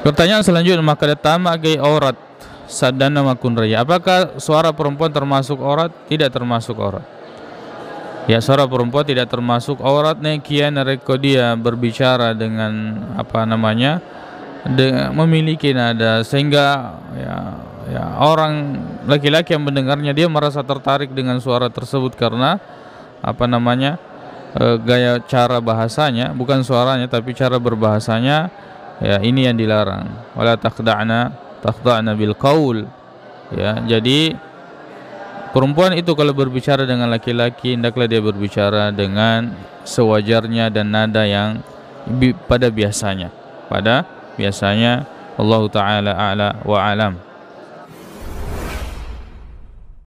Pertanyaan selanjutnya maka datama gay aurat sadana makun raya. Apakah suara perempuan termasuk aurat? Tidak termasuk aurat. Ya suara perempuan tidak termasuk aurat kian reko dia berbicara dengan apa namanya dengan, memiliki nada sehingga ya, ya orang laki-laki yang mendengarnya dia merasa tertarik dengan suara tersebut karena apa namanya eh, gaya cara bahasanya bukan suaranya tapi cara berbahasanya ya ini yang dilarang wala taqda'na, taqda'na bil qaul ya jadi perempuan itu kalau berbicara dengan laki-laki hendaklah dia berbicara dengan sewajarnya dan nada yang pada biasanya pada biasanya Allah taala a'la wa alam